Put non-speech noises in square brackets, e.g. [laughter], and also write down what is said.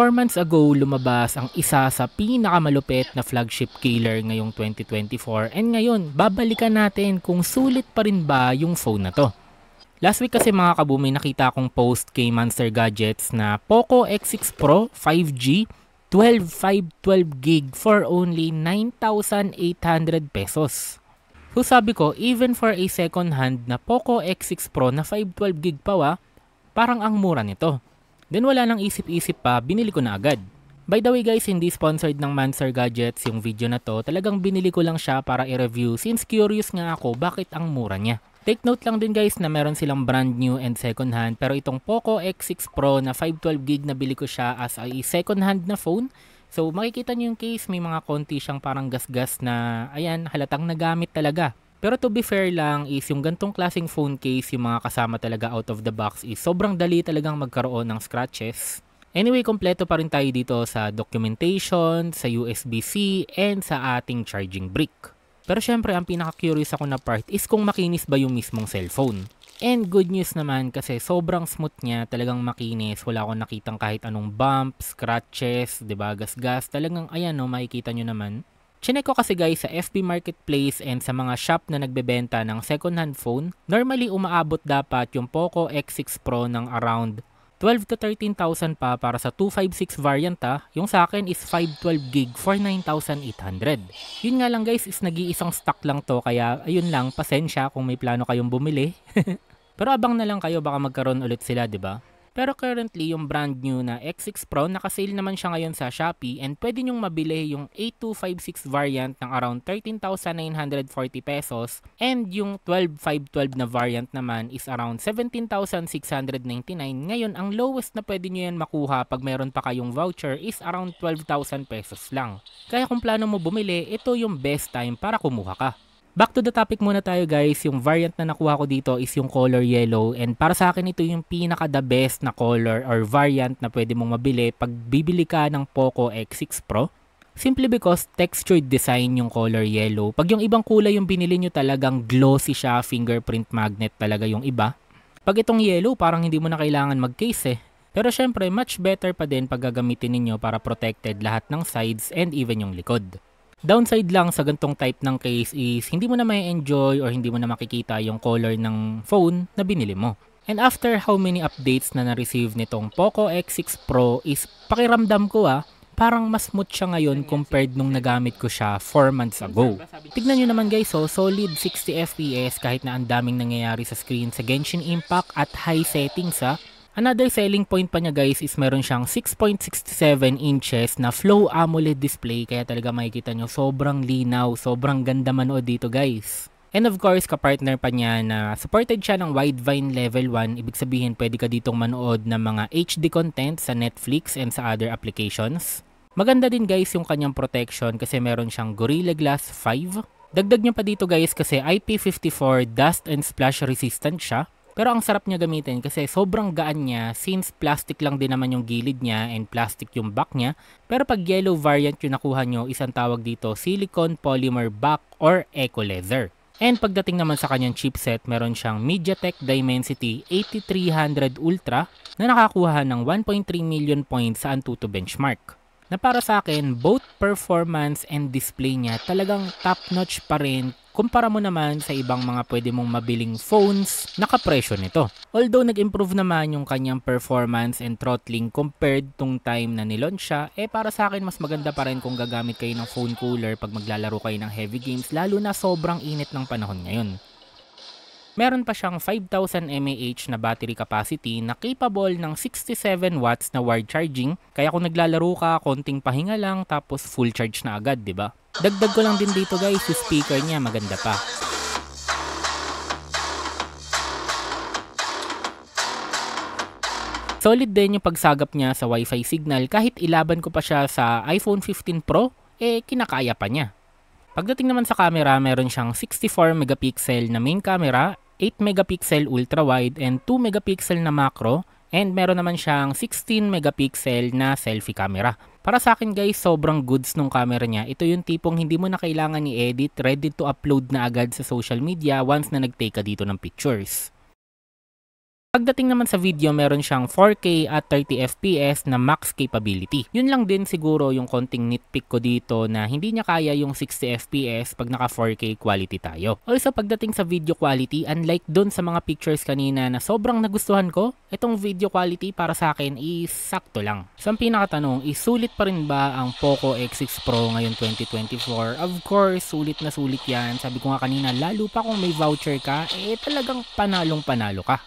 4 months ago lumabas ang isa sa pinakamalupit na flagship killer ngayong 2024 and ngayon babalikan natin kung sulit pa rin ba yung phone na to. Last week kasi mga kabumi nakita akong post kay Monster Gadgets na Poco X6 Pro 5G 12 5 12 gig for only 9,800 pesos. So sabi ko, even for a second hand na Poco X6 Pro na 512 gig pa wa, parang ang mura nito. Then wala nang isip-isip pa, binili ko na agad. By the way guys, hindi sponsored ng Mansar Gadgets yung video na to. Talagang binili ko lang siya para i-review since curious nga ako bakit ang mura niya. Take note lang din guys na meron silang brand new and second hand pero itong Poco X6 Pro na 512GB na bili ko siya as a second hand na phone. So makikita niyo yung case may mga konti siyang parang gasgas -gas na ayan halatang nagamit talaga. Pero to be fair lang is yung gantong klaseng phone case yung mga kasama talaga out of the box is sobrang dali talagang magkaroon ng scratches. Anyway, kompleto pa rin tayo dito sa documentation, sa USB-C, and sa ating charging brick. Pero syempre, ang pinaka-curious ako na part is kung makinis ba yung mismong cellphone. And good news naman kasi sobrang smooth niya, talagang makinis, wala akong nakitang kahit anong bumps, scratches, diba, ba, gasgas, talagang ayan no, makikita nyo naman. Chinek ko kasi guys sa FB Marketplace and sa mga shop na nagbebenta ng second hand phone, normally umaabot dapat yung Poco X6 Pro ng around 12 to 13,000 pa para sa 256 variant ha. Ah. Yung sa akin is 512 gig for 9,800. Yun nga lang guys is nag-iisang stock lang to kaya ayun lang pasensya kung may plano kayong bumili. [laughs] Pero abang na lang kayo baka magkaroon ulit sila 'di ba? Pero currently, yung brand new na X6 Pro, nakasale naman siya ngayon sa Shopee and pwede nyong mabili yung A256 variant ng around 13,940 pesos and yung 12512 na variant naman is around 17,699. Ngayon, ang lowest na pwede nyo yan makuha pag meron pa kayong voucher is around 12,000 pesos lang. Kaya kung plano mo bumili, ito yung best time para kumuha ka. Back to the topic muna tayo guys, yung variant na nakuha ko dito is yung color yellow and para sa akin ito yung pinaka the best na color or variant na pwede mong mabili pag bibili ka ng Poco X6 Pro. Simply because textured design yung color yellow. Pag yung ibang kulay yung binili nyo talagang glossy siya, fingerprint magnet talaga yung iba. Pag itong yellow parang hindi mo na kailangan mag-case eh. Pero syempre much better pa din pag gagamitin ninyo para protected lahat ng sides and even yung likod. Downside lang sa gantong type ng case is hindi mo na may enjoy or hindi mo na makikita yung color ng phone na binili mo. And after how many updates na na-receive nitong Poco X6 Pro is pakiramdam ko ah, parang mas smooth siya ngayon compared nung nagamit ko siya 4 months ago. Tignan nyo naman guys, so oh, solid 60 FPS kahit na ang daming nangyayari sa screen sa Genshin Impact at high settings ha. Ah. Another selling point pa niya guys is meron siyang 6.67 inches na Flow AMOLED display kaya talaga makikita nyo sobrang linaw, sobrang ganda manood dito guys. And of course, kapartner pa niya na supported siya ng Widevine Level 1. Ibig sabihin, pwede ka ditong manood ng mga HD content sa Netflix and sa other applications. Maganda din guys yung kanyang protection kasi meron siyang Gorilla Glass 5. Dagdag niya pa dito guys kasi IP54 dust and splash resistant siya. Pero ang sarap niya gamitin kasi sobrang gaan niya since plastic lang din naman yung gilid niya and plastic yung back niya. Pero pag yellow variant yung nakuha nyo, isang tawag dito silicone polymer back or eco leather. And pagdating naman sa kanyang chipset, meron siyang MediaTek Dimensity 8300 Ultra na nakakuha ng 1.3 million points sa Antutu benchmark. Na para sa akin, both performance and display niya talagang top-notch pa rin kumpara mo naman sa ibang mga pwede mong mabiling phones na kapresyo nito. Although nag-improve naman yung kanyang performance and throttling compared tong time na nilaunch siya, eh para sa akin mas maganda pa rin kung gagamit kayo ng phone cooler pag maglalaro kayo ng heavy games lalo na sobrang init ng panahon ngayon. Meron pa siyang 5,000 mAh na battery capacity na capable ng 67 watts na wired charging kaya kung naglalaro ka, konting pahinga lang tapos full charge na agad, di ba? Dagdag ko lang din dito guys, yung speaker niya maganda pa. Solid din yung pagsagap niya sa wifi signal kahit ilaban ko pa siya sa iPhone 15 Pro, eh kinakaya pa niya. Pagdating naman sa camera, meron siyang 64 megapixel na main camera, 8 megapixel ultra wide and 2 megapixel na macro, and meron naman siyang 16 megapixel na selfie camera. Para sa akin guys, sobrang goods nung camera niya. Ito yung tipong hindi mo na kailangan i-edit, ready to upload na agad sa social media once na nag-take ka dito ng pictures. Pagdating naman sa video, meron siyang 4K at 30fps na max capability. Yun lang din siguro yung konting nitpick ko dito na hindi niya kaya yung 60fps pag naka 4K quality tayo. Also pagdating sa video quality, unlike dun sa mga pictures kanina na sobrang nagustuhan ko, itong video quality para sa akin is sakto lang. So ang pinakatanong is sulit pa rin ba ang Poco X6 Pro ngayon 2024? Of course, sulit na sulit yan. Sabi ko nga kanina, lalo pa kung may voucher ka, eh talagang panalong panalo ka.